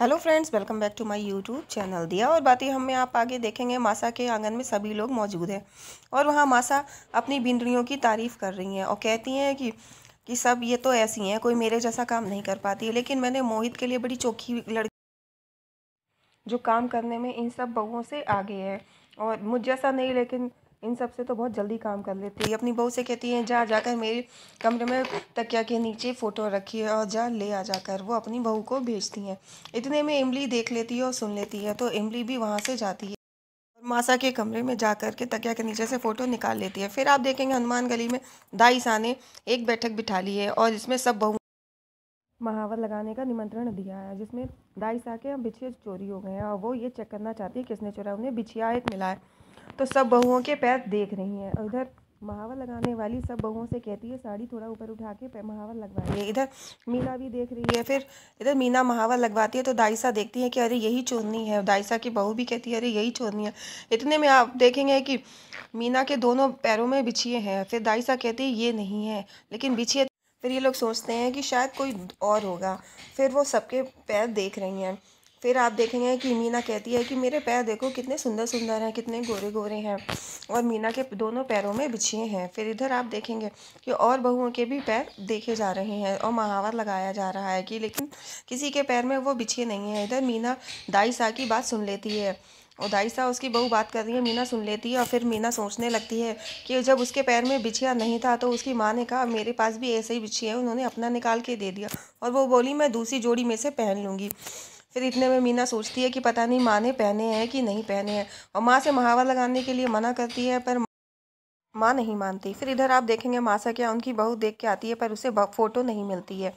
Hello friends welcome back to my YouTube channel दिया और बातें हमें आप आगे देखेंगे मासा के आंगन में सभी लोग मौजूद हैं और वहाँ मासा अपनी बिंदड़ियों की तारीफ़ कर रही हैं और कहती हैं कि कि सब ये तो ऐसी हैं कोई मेरे जैसा काम नहीं कर पाती है लेकिन मैंने मोहित के लिए बड़ी चौकी लड़की जो काम करने में इन सब बहुओं से आगे है और मुझ जैसा नहीं लेकिन इन सब से तो बहुत जल्दी काम कर लेती है अपनी बहू से कहती है जा जाकर मेरे कमरे में तकिया के नीचे फ़ोटो रखी है और जा ले आ जाकर वो अपनी बहू को भेजती हैं इतने में इमली देख लेती है और सुन लेती है तो इमली भी वहाँ से जाती है मासा के कमरे में जा कर के तकिया के नीचे से फ़ोटो निकाल लेती है फिर आप देखेंगे हनुमान गली में दाईसा ने एक बैठक बिठा ली है और इसमें सब बहू महावर लगाने का निमंत्रण दिया है जिसमें दाईसा के बिछिया चोरी हो गए हैं और वो ये चेक करना चाहती है किसने चोरा उन्हें बिछिया एक मिला है तो सब बहुओं के पैर देख रही हैं और इधर महावर लगाने वाली सब बहुओं से कहती है साड़ी थोड़ा ऊपर उठा के महावर है इधर मीना भी देख रही है फिर इधर मीना महावर लगवाती है तो दाइसा देखती है कि अरे यही चोरनी है दाइसा की बहू भी कहती है अरे यही चोरनी है इतने में आप देखेंगे कि मीना के दोनों पैरों में बिछिए हैं फिर दाइसा कहती है ये नहीं है लेकिन बिछिए तो-। फिर ये लोग सोचते हैं कि शायद कोई और होगा फिर वो सबके पैर देख रही हैं फिर आप देखेंगे कि मीना कहती है कि मेरे पैर देखो कितने सुंदर सुंदर हैं कितने गोरे गोरे हैं और मीना के दोनों पैरों में बिछिए हैं फिर इधर आप देखेंगे कि और बहुओं के भी पैर देखे जा रहे हैं और महावर लगाया जा रहा है कि लेकिन किसी के पैर में वो बिछे नहीं है इधर मीना दाई सा की बात सुन लेती है और दाई साह उसकी बहू बात कर रही है मीना सुन लेती है और फिर मीना सोचने लगती है कि जब उसके पैर में बिछिया नहीं था तो उसकी माँ ने कहा मेरे पास भी ऐसे ही बिछिया है उन्होंने अपना निकाल के दे दिया और वो बोली मैं दूसरी जोड़ी में से पहन लूँगी फिर इतने में मीना सोचती है कि पता नहीं माँ ने पहने हैं कि नहीं पहने हैं और माँ से महावा लगाने के लिए मना करती है पर माँ नहीं मानती फिर इधर आप देखेंगे मासा क्या उनकी बहू देख के आती है पर उसे फोटो नहीं मिलती है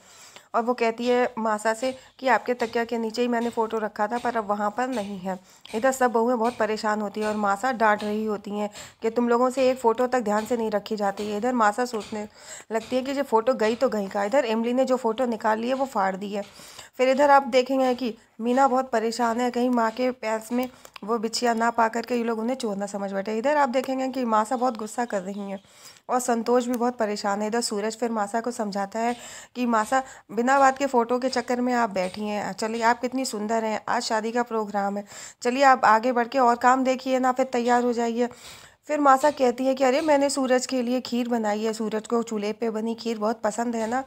और वो कहती है मासा से कि आपके तकिया के नीचे ही मैंने फ़ोटो रखा था पर अब वहाँ पर नहीं है इधर सब बहुएँ बहुत परेशान होती है और मासा डांट रही होती हैं कि तुम लोगों से एक फ़ोटो तक ध्यान से नहीं रखी जाती है इधर मासा सोचने लगती है कि जो फ़ोटो गई तो गई का इधर इमली ने जो फ़ोटो निकाल ली है वो फाड़ दी है फिर इधर आप देखेंगे कि मीना बहुत परेशान है कहीं माँ के पैस में वो बिछिया ना पा करके ये लोग उन्हें चोरना समझ बैठे इधर आप देखेंगे कि मासा बहुत गुस्सा कर रही हैं और संतोष भी बहुत परेशान है इधर सूरज फिर मासा को समझाता है कि मासा बिनाबाद के फ़ोटो के चक्कर में आप बैठी हैं चलिए आप कितनी सुंदर हैं आज शादी का प्रोग्राम है चलिए आप आगे बढ़ के और काम देखिए ना फिर तैयार हो जाइए फिर मासा कहती है कि अरे मैंने सूरज के लिए खीर बनाई है सूरज को चूल्हे पे बनी खीर बहुत पसंद है ना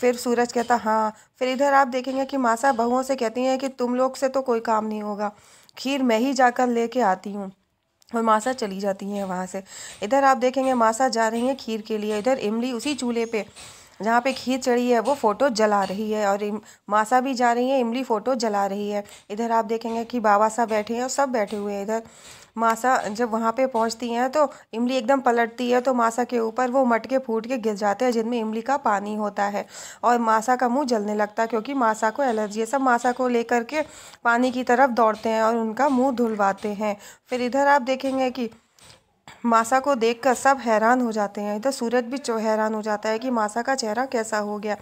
फिर सूरज कहता हाँ फिर इधर आप देखेंगे कि मासा बहुओं से कहती हैं कि तुम लोग से तो कोई काम नहीं होगा खीर मैं ही जाकर लेके आती हूँ और मासा चली जाती हैं वहाँ से इधर आप देखेंगे मासा जा रही हैं खीर के लिए इधर इमली उसी चूल्हे पर जहाँ पे खीर चढ़ी है वो फोटो जला रही है और मासा भी जा रही है इमली फोटो जला रही है इधर आप देखेंगे कि बाबा साहब बैठे हैं और सब बैठे हुए हैं इधर मासा जब वहाँ पे पहुँचती हैं तो इमली एकदम पलटती है तो मासा के ऊपर वो मटके फूट के गिर जाते हैं जिनमें इमली का पानी होता है और मासा का मुंह जलने लगता है क्योंकि मासा को एलर्जी है सब मासा को लेकर के पानी की तरफ दौड़ते हैं और उनका मुंह धुलवाते हैं फिर इधर आप देखेंगे कि मासा को देखकर सब हैरान हो जाते हैं इधर सूरज भी हैरान हो जाता है कि मासा का चेहरा कैसा हो गया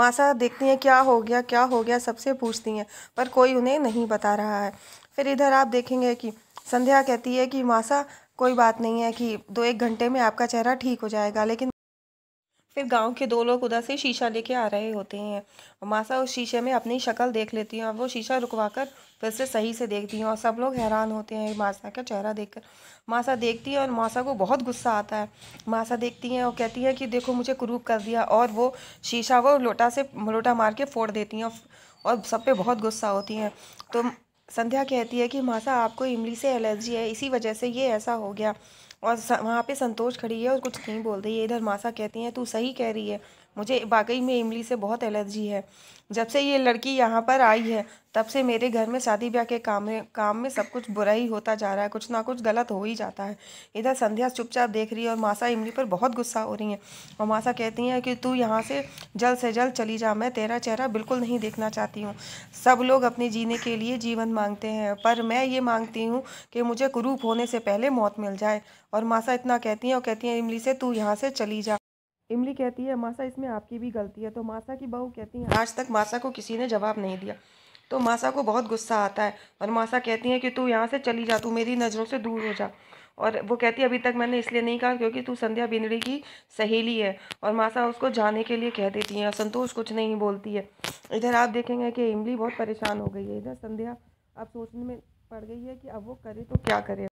मासा देखती हैं क्या हो गया क्या हो गया सबसे पूछती हैं पर कोई उन्हें नहीं बता रहा है फिर इधर आप देखेंगे कि संध्या कहती है कि मासा कोई बात नहीं है कि दो एक घंटे में आपका चेहरा ठीक हो जाएगा लेकिन फिर गांव के दो लोग उधर से शीशा लेके आ रहे होते हैं और मासा उस शीशे में अपनी शक्ल देख लेती हैं और वो शीशा रुकवा कर फिर से सही से देखती हैं और सब लोग हैरान होते हैं मासा का चेहरा देखकर मासा देखती है और मासा को बहुत गुस्सा आता है मासा देखती हैं और कहती है कि देखो मुझे क्रूप कर दिया और वो शीशा वो लोटा से लोटा मार के फोड़ देती हैं और सब पे बहुत गुस्सा होती हैं तो संध्या कहती है कि मासा आपको इमली से एलर्जी है इसी वजह से ये ऐसा हो गया और वहाँ पे संतोष खड़ी है और कुछ नहीं बोल रही है इधर मासा कहती हैं तू सही कह रही है मुझे वाकई में इमली से बहुत एलर्जी है जब से ये लड़की यहाँ पर आई है तब से मेरे घर में शादी ब्याह के काम में काम में सब कुछ बुरा ही होता जा रहा है कुछ ना कुछ गलत हो ही जाता है इधर संध्या चुपचाप देख रही है और मासा इमली पर बहुत गुस्सा हो रही है और मासा कहती हैं कि तू यहाँ से जल्द से जल्द चली जा मैं तेरा चेहरा बिल्कुल नहीं देखना चाहती हूँ सब लोग अपने जीने के लिए जीवन मांगते हैं पर मैं ये मांगती हूँ कि मुझे कुरूप होने से पहले मौत मिल जाए और मासा इतना कहती हैं और कहती हैं इमली से तू यहाँ से चली जा इमली कहती है मासा इसमें आपकी भी गलती है तो मासा की बहू कहती है आज तक मासा को किसी ने जवाब नहीं दिया तो मासा को बहुत गुस्सा आता है और मासा कहती है कि तू यहाँ से चली जा तू मेरी नज़रों से दूर हो जा और वो कहती है अभी तक मैंने इसलिए नहीं कहा क्योंकि तू संध्या बिंदड़ी की सहेली है और मासा उसको जाने के लिए कह देती है संतोष कुछ नहीं बोलती है इधर आप देखेंगे कि इमली बहुत परेशान हो गई है इधर संध्या अब सोचने में पड़ गई है कि अब वो करे तो क्या करे